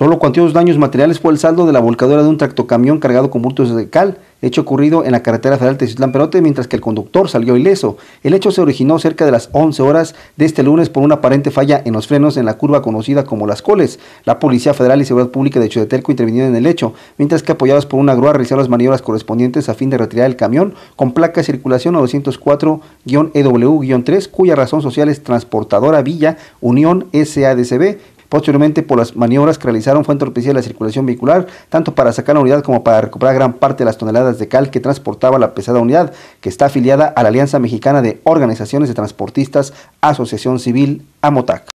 Solo cuantiosos daños materiales fue el saldo de la volcadura de un tractocamión cargado con bultos de cal, hecho ocurrido en la carretera federal Tezitlán Perote, mientras que el conductor salió ileso. El hecho se originó cerca de las 11 horas de este lunes por una aparente falla en los frenos en la curva conocida como Las Coles. La Policía Federal y Seguridad Pública de Chudetelco intervinieron en el hecho, mientras que apoyados por una grúa realizaron las maniobras correspondientes a fin de retirar el camión con placa de circulación 904-EW-3, e cuya razón social es Transportadora Villa Unión SADCB, Posteriormente, por las maniobras que realizaron, fue entorpecida la circulación vehicular, tanto para sacar la unidad como para recuperar gran parte de las toneladas de cal que transportaba la pesada unidad, que está afiliada a la Alianza Mexicana de Organizaciones de Transportistas, Asociación Civil, AMOTAC.